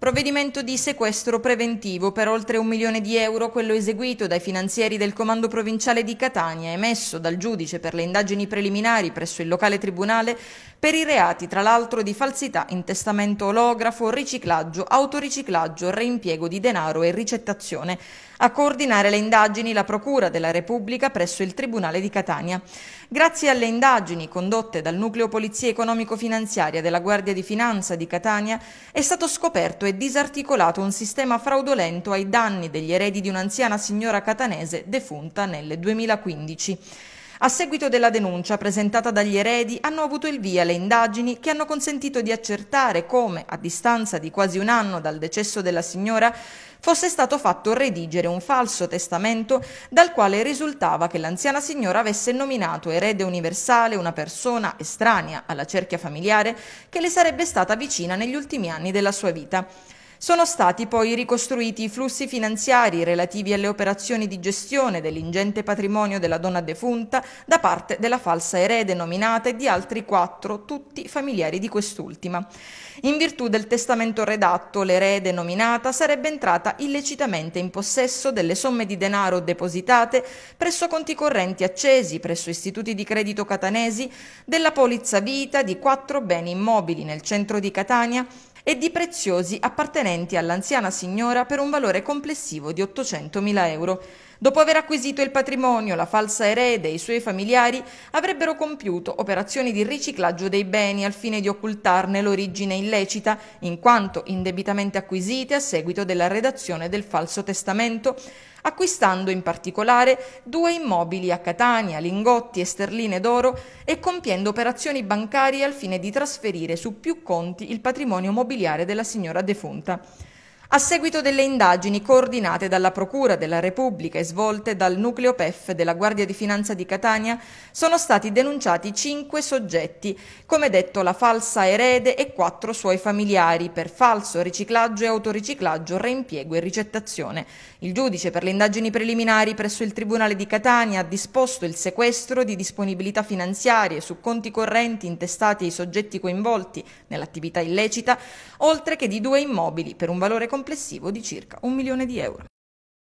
Provvedimento di sequestro preventivo per oltre un milione di euro, quello eseguito dai finanzieri del Comando Provinciale di Catania, emesso dal giudice per le indagini preliminari presso il locale tribunale per i reati tra l'altro di falsità in testamento olografo, riciclaggio, autoriciclaggio, reimpiego di denaro e ricettazione. A coordinare le indagini la Procura della Repubblica presso il Tribunale di Catania. Grazie alle indagini condotte dal Nucleo Polizia Economico-Finanziaria della Guardia di Finanza di Catania è stato scoperto e e disarticolato un sistema fraudolento ai danni degli eredi di un'anziana signora catanese defunta nel 2015. A seguito della denuncia presentata dagli eredi hanno avuto il via le indagini che hanno consentito di accertare come, a distanza di quasi un anno dal decesso della signora, fosse stato fatto redigere un falso testamento dal quale risultava che l'anziana signora avesse nominato erede universale una persona estranea alla cerchia familiare che le sarebbe stata vicina negli ultimi anni della sua vita. Sono stati poi ricostruiti i flussi finanziari relativi alle operazioni di gestione dell'ingente patrimonio della donna defunta da parte della falsa erede nominata e di altri quattro, tutti familiari di quest'ultima. In virtù del testamento redatto, l'erede nominata sarebbe entrata illecitamente in possesso delle somme di denaro depositate presso conti correnti accesi, presso istituti di credito catanesi, della polizza vita di quattro beni immobili nel centro di Catania e di preziosi appartenenti all'anziana signora per un valore complessivo di 800.000 euro. Dopo aver acquisito il patrimonio, la falsa erede e i suoi familiari avrebbero compiuto operazioni di riciclaggio dei beni al fine di occultarne l'origine illecita, in quanto indebitamente acquisite a seguito della redazione del falso testamento, acquistando in particolare due immobili a Catania, lingotti e sterline d'oro e compiendo operazioni bancarie al fine di trasferire su più conti il patrimonio mobiliare della signora defunta a seguito delle indagini coordinate dalla Procura della Repubblica e svolte dal nucleo PEF della Guardia di Finanza di Catania, sono stati denunciati cinque soggetti, come detto la falsa erede e quattro suoi familiari, per falso riciclaggio e autoriciclaggio, reimpiego e ricettazione. Il giudice per le indagini preliminari presso il Tribunale di Catania ha disposto il sequestro di disponibilità finanziarie su conti correnti intestati ai soggetti coinvolti nell'attività illecita, oltre che di due immobili per un valore complessivo complessivo di circa un milione di euro.